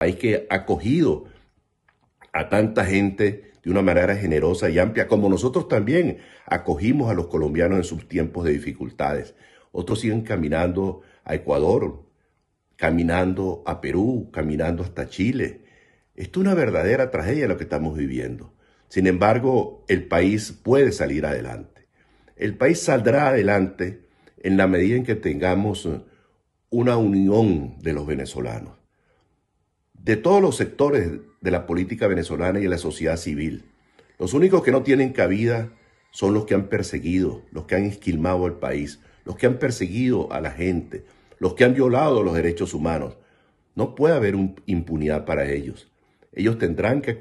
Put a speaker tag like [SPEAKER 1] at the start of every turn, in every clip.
[SPEAKER 1] país que ha acogido a tanta gente de una manera generosa y amplia, como nosotros también acogimos a los colombianos en sus tiempos de dificultades. Otros siguen caminando a Ecuador, caminando a Perú, caminando hasta Chile. Esto es una verdadera tragedia lo que estamos viviendo. Sin embargo, el país puede salir adelante. El país saldrá adelante en la medida en que tengamos una unión de los venezolanos de todos los sectores de la política venezolana y de la sociedad civil. Los únicos que no tienen cabida son los que han perseguido, los que han esquilmado al país, los que han perseguido a la gente, los que han violado los derechos humanos. No puede haber impunidad para ellos. Ellos tendrán que,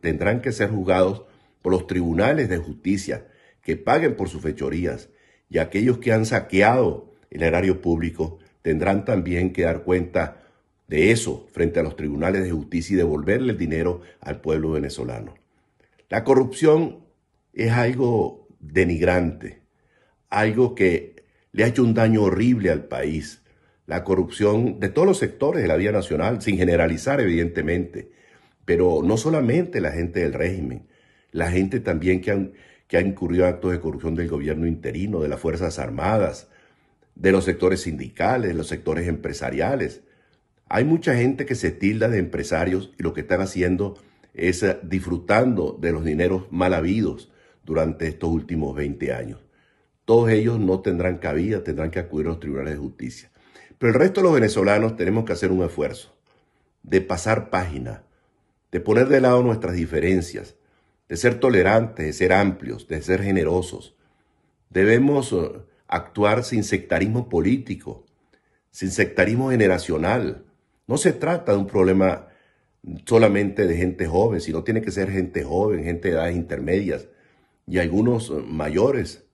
[SPEAKER 1] tendrán que ser juzgados por los tribunales de justicia, que paguen por sus fechorías, y aquellos que han saqueado el erario público tendrán también que dar cuenta de eso frente a los tribunales de justicia y devolverle el dinero al pueblo venezolano. La corrupción es algo denigrante, algo que le ha hecho un daño horrible al país. La corrupción de todos los sectores de la vía nacional, sin generalizar evidentemente, pero no solamente la gente del régimen, la gente también que, que ha incurrido actos de corrupción del gobierno interino, de las Fuerzas Armadas, de los sectores sindicales, de los sectores empresariales, hay mucha gente que se tilda de empresarios y lo que están haciendo es eh, disfrutando de los dineros mal habidos durante estos últimos 20 años. Todos ellos no tendrán cabida, tendrán que acudir a los tribunales de justicia. Pero el resto de los venezolanos tenemos que hacer un esfuerzo de pasar página, de poner de lado nuestras diferencias, de ser tolerantes, de ser amplios, de ser generosos. Debemos eh, actuar sin sectarismo político, sin sectarismo generacional, no se trata de un problema solamente de gente joven, sino tiene que ser gente joven, gente de edades intermedias y algunos eh, mayores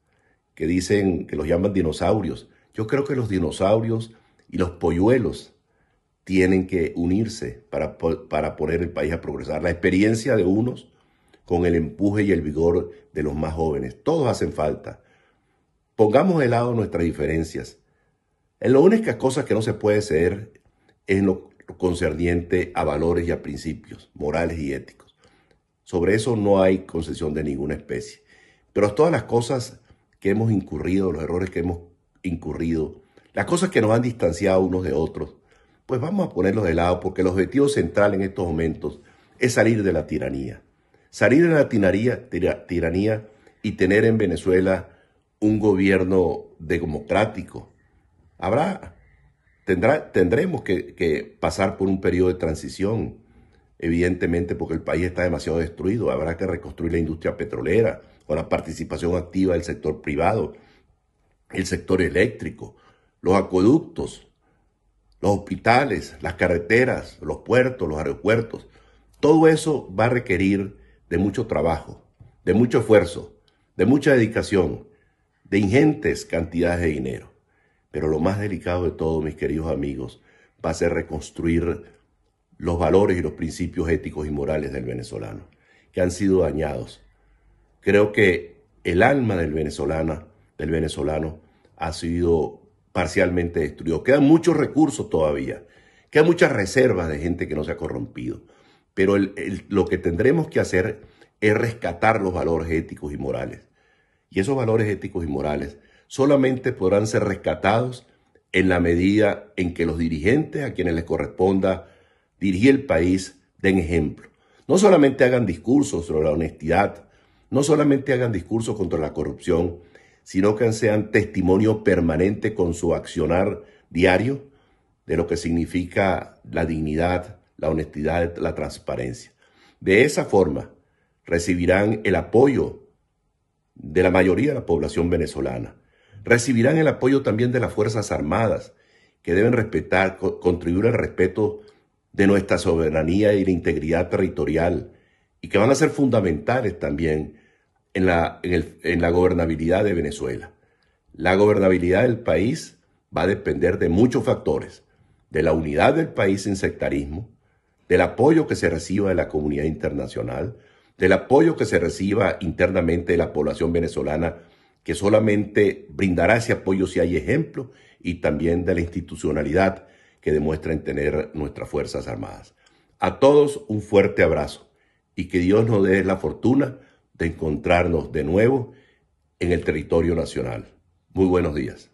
[SPEAKER 1] que dicen que los llaman dinosaurios. Yo creo que los dinosaurios y los polluelos tienen que unirse para, poner el país a progresar. La experiencia de unos con el empuje y el vigor de los más jóvenes. Todos hacen falta. Pongamos de lado nuestras diferencias. En la única cosa que no se puede ser en lo concerniente a valores y a principios morales y éticos. Sobre eso no hay concesión de ninguna especie. Pero todas las cosas que hemos incurrido, los errores que hemos incurrido, las cosas que nos han distanciado unos de otros, pues vamos a ponerlos de lado porque el objetivo central en estos momentos es salir de la tiranía. Salir de la tiranía, tiranía y tener en Venezuela un gobierno democrático. Habrá tendremos que, que, pasar por un periodo de transición, evidentemente, porque el país está demasiado destruido. Habrá que reconstruir la industria petrolera con la participación activa del sector privado, el sector eléctrico, los acueductos, los hospitales, las carreteras, los puertos, los aeropuertos. Todo eso va a requerir de mucho trabajo, de mucho esfuerzo, de mucha dedicación, de ingentes cantidades de dinero. Pero lo más delicado de todo, mis queridos amigos, va a ser reconstruir los valores y los principios éticos y morales del venezolano, que han sido dañados. Creo que el alma del venezolano, del venezolano ha sido parcialmente destruido. Quedan muchos recursos todavía, quedan muchas reservas de gente que no se ha corrompido, pero lo que tendremos que hacer es rescatar los valores éticos y morales. Y esos valores éticos y morales solamente podrán ser rescatados en la medida en que los dirigentes a quienes les corresponda dirigir el país den ejemplo. No solamente hagan discursos sobre la honestidad, no solamente hagan discursos contra la corrupción, sino que sean testimonio permanente con su accionar diario de lo que significa la dignidad, la honestidad, la transparencia. De esa forma recibirán el apoyo de la mayoría de la población venezolana recibirán el apoyo también de las Fuerzas Armadas, que deben respetar, contribuir al respeto de nuestra soberanía y la integridad territorial, y que van a ser fundamentales también en la, en, en la gobernabilidad de Venezuela. La gobernabilidad del país va a depender de muchos factores, de la unidad del país sin sectarismo, del apoyo que se reciba de la comunidad internacional, del apoyo que se reciba internamente de la población venezolana que solamente brindará ese apoyo si hay ejemplo y también de la institucionalidad que demuestran tener nuestras Fuerzas Armadas. A todos un fuerte abrazo y que Dios nos dé la fortuna de encontrarnos de nuevo en el territorio nacional. Muy buenos días.